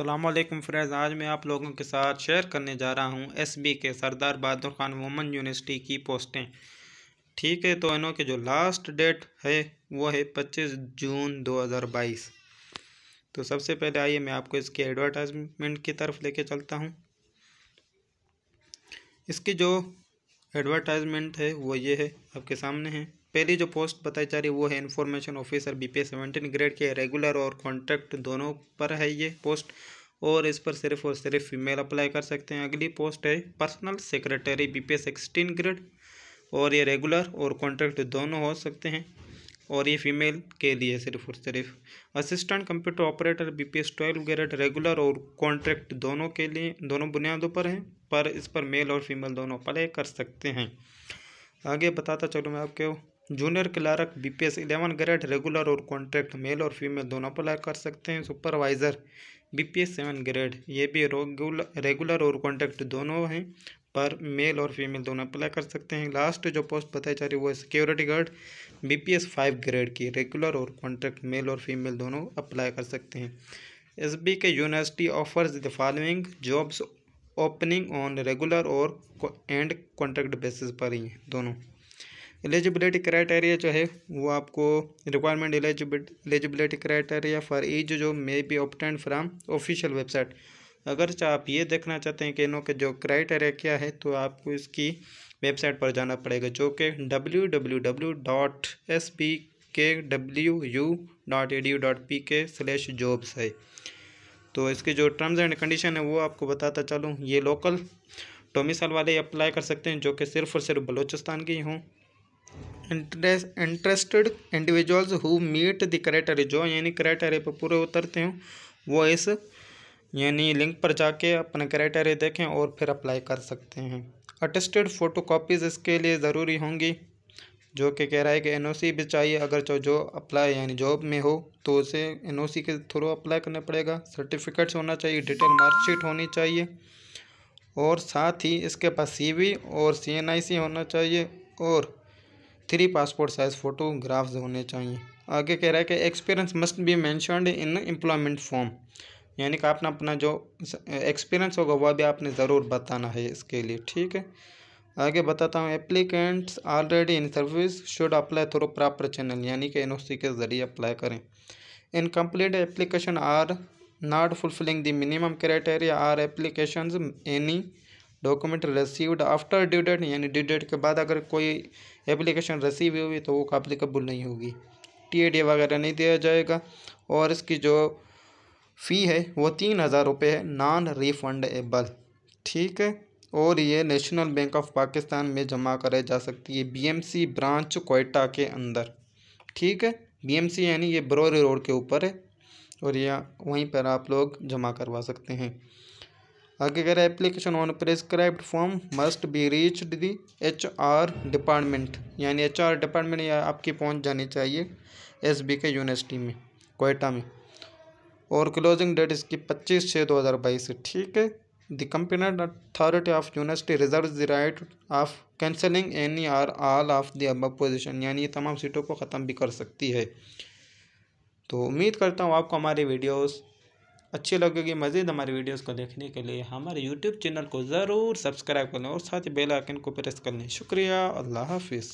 अल्लाम फ्रेंड्स आज मैं आप लोगों के साथ शेयर करने जा रहा हूँ S B K Sardar Bahadur Khan woman university की पोस्टें ठीक है तो इनों के जो लास्ट डेट है वो है पच्चीस जून दो हज़ार बाईस तो सबसे पहले आइए मैं आपको इसके एडवर्टाइजमेंट की तरफ लेके चलता हूँ इसकी जो एडवर्टाइजमेंट है वो ये है आपके सामने है पहली जो पोस्ट बताई जा रही है वो है information officer B P seventeen grade के रेगुलर और कॉन्ट्रैक्ट दोनों पर है ये पोस्ट और इस पर सिर्फ और सिर्फ फीमेल अप्लाई कर सकते हैं अगली पोस्ट है personal secretary B P sixteen grade और ये रेगुलर और कॉन्ट्रैक्ट दोनों हो सकते हैं और ये फीमेल के लिए सिर्फ और सिर्फ assistant computer operator B P S twelve grade regular और कॉन्ट्रैक्ट दोनों के लिए दोनों बुनियादों पर हैं पर इस पर मेल और फीमेल दोनों अप्लाई कर सकते हैं आगे बताता चलूँ मैं आपको junior clerk BPS eleven grade regular और कॉन्ट्रैक्ट मेल और फीमेल दोनों अप्लाई कर सकते हैं सुपरवाइज़र बीपीएस सेवन ग्रेड ये भी रेगुलर रेगुलर और कॉन्ट्रैक्ट दोनों हैं पर मेल और फीमेल दोनों अप्लाई कर सकते हैं लास्ट जो पोस्ट बताई जा रही है वो security guard S five grade की रेगुलर और कॉन्ट्रैक्ट मेल और फीमेल दोनों अप्लाई कर सकते हैं S B K university offers the following jobs opening on regular और एंड कॉन्ट्रैक्ट बेसिस पर ही दोनों एलिजिबिलिटी क्राइटेरिया जो है वो आपको requirement eligibility criteria for age जो may be obtained from official website अगर आप ये देखना चाहते हैं कि इनों के जो क्राइटेरिया क्या है तो आपको इसकी वेबसाइट पर जाना पड़ेगा जो कि W W W dot S P K W U dot E D U dot P K slash jobs है तो इसके जो टर्म्स एंड कंडीशन है वो आपको बताता चलूँ ये लोकल टोमिसल वाले अप्लाई कर सकते हैं जो कि सिर्फ और सिर्फ बलोचिस्तान के ही हों interested individuals who meet the correct जो यानी क्राइटेरिया पर पूरे उतरते हो वो इस यानी लिंक पर जाके अपना क्राइटेरिया देखें और फिर अप्लाई कर सकते हैं अटेस्टेड फ़ोटो कापीज़ इसके लिए ज़रूरी होंगी जो कि कह रहा है कि एन भी चाहिए अगर जो जो अप्लाई यानी जॉब में हो तो उसे एन के थ्रू अप्लाई करना पड़ेगा सर्टिफिकेट्स होना चाहिए डिटेल मार्कशीट होनी चाहिए और साथ ही इसके पास सीवी और सीएनआईसी होना चाहिए और थ्री पासपोर्ट साइज़ फ़ोटोग्राफ्स होने चाहिए आगे कह रहा है कि experience must be mentioned in employment form यानी कि आपने अपना जो एक्सपीरियंस होगा वह भी आपने ज़रूर बताना है इसके लिए ठीक है आगे बताता हूँ applicants already in service should apply through proper channel यानी कि एन के ज़रिए अप्लाई करें incomplete application are not fulfilling the minimum criteria or application any document received after due date यानी ड्यू डेट के बाद अगर कोई एप्लीकेशन रिसीव हुई तो वो कबूल नहीं होगी टी वगैरह नहीं दिया जाएगा और इसकी जो फ़ी है वो तीन हज़ार रुपये है नॉन रिफंडेबल ठीक है और ये नेशनल बैंक ऑफ पाकिस्तान में जमा कराई जा सकती है बीएमसी ब्रांच कोयटा के अंदर ठीक है बीएमसी यानी ये बरौरी रोड के ऊपर है और यह वहीं पर आप लोग जमा करवा सकते हैं आगे कह रहा है application on prescribed form must be reached the H R department यानी एच आर डिपार्टमेंट या आपकी पहुंच जानी चाहिए एस बी के यूनिवर्सिटी में कोयटा में और क्लोजिंग डेट इसकी पच्चीस छः दो हज़ार बाईस ठीक है the competent authority of university reserve the right of cancelling any or all of the above position यानी ये तमाम सीटों को ख़त्म भी कर सकती है तो उम्मीद करता हूँ आपको हमारे वीडियोज़ अच्छी लगेगी मज़ीद हमारी वीडियोस को देखने के लिए हमारे यूट्यूब चैनल को ज़रूर सब्सक्राइब कर लें और साथ ही बेल आइकन को प्रेस कर लें शुक्रिया अल्लाह हाफिज़